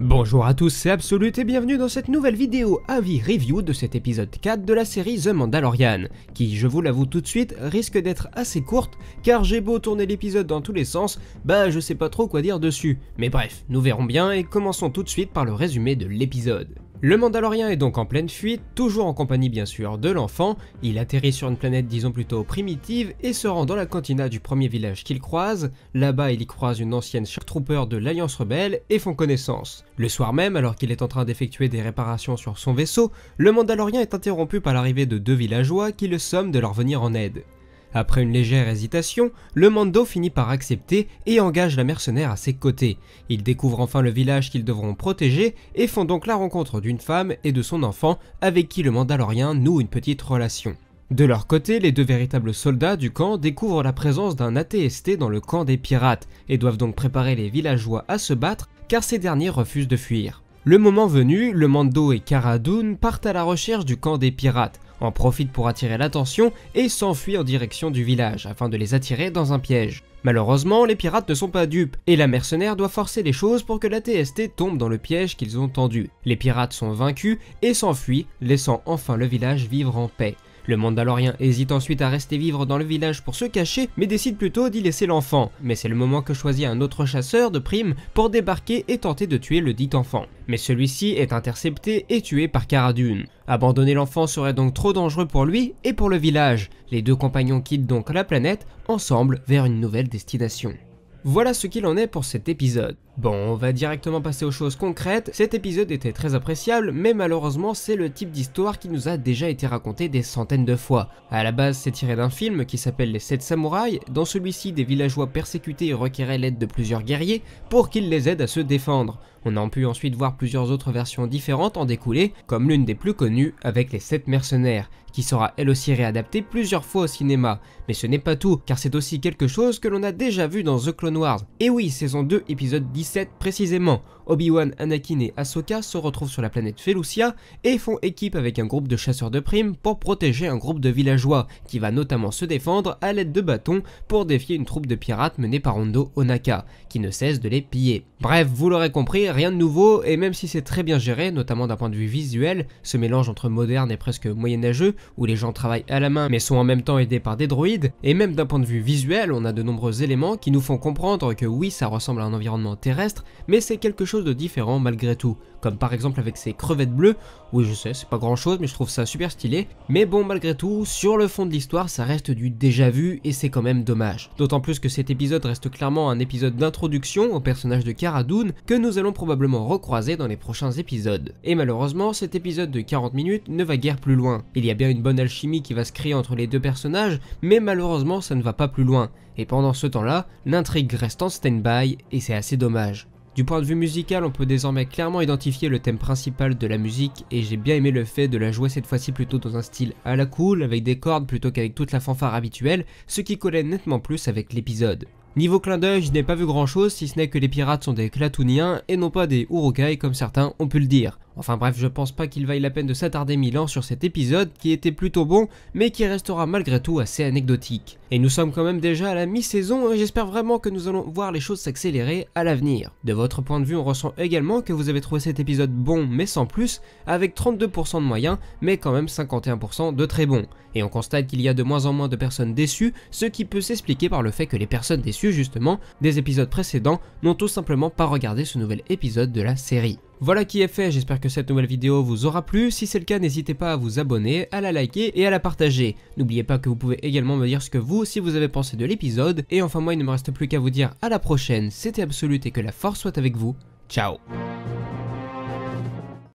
Bonjour à tous, c'est Absolute et bienvenue dans cette nouvelle vidéo avis review de cet épisode 4 de la série The Mandalorian, qui, je vous l'avoue tout de suite, risque d'être assez courte, car j'ai beau tourner l'épisode dans tous les sens, bah je sais pas trop quoi dire dessus. Mais bref, nous verrons bien et commençons tout de suite par le résumé de l'épisode. Le Mandalorien est donc en pleine fuite, toujours en compagnie bien sûr de l'enfant, il atterrit sur une planète disons plutôt primitive et se rend dans la cantina du premier village qu'il croise, là-bas il y croise une ancienne trooper de l'Alliance Rebelle et font connaissance. Le soir même, alors qu'il est en train d'effectuer des réparations sur son vaisseau, le Mandalorien est interrompu par l'arrivée de deux villageois qui le somment de leur venir en aide. Après une légère hésitation, le Mando finit par accepter et engage la mercenaire à ses côtés. Ils découvrent enfin le village qu'ils devront protéger et font donc la rencontre d'une femme et de son enfant avec qui le Mandalorien noue une petite relation. De leur côté, les deux véritables soldats du camp découvrent la présence d'un ATST dans le camp des pirates et doivent donc préparer les villageois à se battre car ces derniers refusent de fuir. Le moment venu, le Mando et Karadoun partent à la recherche du camp des pirates en profite pour attirer l'attention et s'enfuit en direction du village afin de les attirer dans un piège. Malheureusement, les pirates ne sont pas dupes, et la mercenaire doit forcer les choses pour que la TST tombe dans le piège qu'ils ont tendu. Les pirates sont vaincus et s'enfuient, laissant enfin le village vivre en paix. Le Mandalorien hésite ensuite à rester vivre dans le village pour se cacher, mais décide plutôt d'y laisser l'enfant. Mais c'est le moment que choisit un autre chasseur de prime pour débarquer et tenter de tuer le dit enfant. Mais celui-ci est intercepté et tué par Cara Abandonner l'enfant serait donc trop dangereux pour lui et pour le village. Les deux compagnons quittent donc la planète ensemble vers une nouvelle destination. Voilà ce qu'il en est pour cet épisode. Bon, on va directement passer aux choses concrètes. Cet épisode était très appréciable, mais malheureusement, c'est le type d'histoire qui nous a déjà été raconté des centaines de fois. À la base, c'est tiré d'un film qui s'appelle Les 7 samouraïs. Dans celui-ci, des villageois persécutés requéraient l'aide de plusieurs guerriers pour qu'ils les aident à se défendre. On a pu ensuite voir plusieurs autres versions différentes en découler, comme l'une des plus connues avec les 7 mercenaires, qui sera elle aussi réadaptée plusieurs fois au cinéma. Mais ce n'est pas tout, car c'est aussi quelque chose que l'on a déjà vu dans The Clone Wars. Et oui, saison 2, épisode 10 précisément. Obi-Wan, Anakin et Ahsoka se retrouvent sur la planète Felucia et font équipe avec un groupe de chasseurs de primes pour protéger un groupe de villageois qui va notamment se défendre à l'aide de bâtons pour défier une troupe de pirates menée par Hondo Onaka qui ne cesse de les piller. Bref, vous l'aurez compris, rien de nouveau et même si c'est très bien géré, notamment d'un point de vue visuel, ce mélange entre moderne et presque moyenâgeux où les gens travaillent à la main mais sont en même temps aidés par des droïdes et même d'un point de vue visuel, on a de nombreux éléments qui nous font comprendre que oui, ça ressemble à un environnement terrestre, mais c'est quelque chose de différent malgré tout, comme par exemple avec ses crevettes bleues, oui je sais, c'est pas grand chose, mais je trouve ça super stylé, mais bon malgré tout, sur le fond de l'histoire, ça reste du déjà vu, et c'est quand même dommage. D'autant plus que cet épisode reste clairement un épisode d'introduction au personnage de Karadoun que nous allons probablement recroiser dans les prochains épisodes. Et malheureusement, cet épisode de 40 minutes ne va guère plus loin. Il y a bien une bonne alchimie qui va se créer entre les deux personnages, mais malheureusement ça ne va pas plus loin. Et pendant ce temps-là, l'intrigue reste en stand-by, et c'est assez dommage. Du point de vue musical, on peut désormais clairement identifier le thème principal de la musique et j'ai bien aimé le fait de la jouer cette fois-ci plutôt dans un style à la cool avec des cordes plutôt qu'avec toute la fanfare habituelle, ce qui collait nettement plus avec l'épisode. Niveau clin d'œil, je n'ai pas vu grand chose si ce n'est que les pirates sont des Clatouniens et non pas des Urukai comme certains ont pu le dire. Enfin bref, je pense pas qu'il vaille la peine de s'attarder mille ans sur cet épisode qui était plutôt bon, mais qui restera malgré tout assez anecdotique. Et nous sommes quand même déjà à la mi-saison et j'espère vraiment que nous allons voir les choses s'accélérer à l'avenir. De votre point de vue, on ressent également que vous avez trouvé cet épisode bon mais sans plus, avec 32% de moyens, mais quand même 51% de très bon. Et on constate qu'il y a de moins en moins de personnes déçues, ce qui peut s'expliquer par le fait que les personnes déçues justement des épisodes précédents n'ont tout simplement pas regardé ce nouvel épisode de la série. Voilà qui est fait, j'espère que cette nouvelle vidéo vous aura plu, si c'est le cas n'hésitez pas à vous abonner, à la liker et à la partager. N'oubliez pas que vous pouvez également me dire ce que vous si vous avez pensé de l'épisode, et enfin moi il ne me reste plus qu'à vous dire à la prochaine, c'était Absolute et que la force soit avec vous, ciao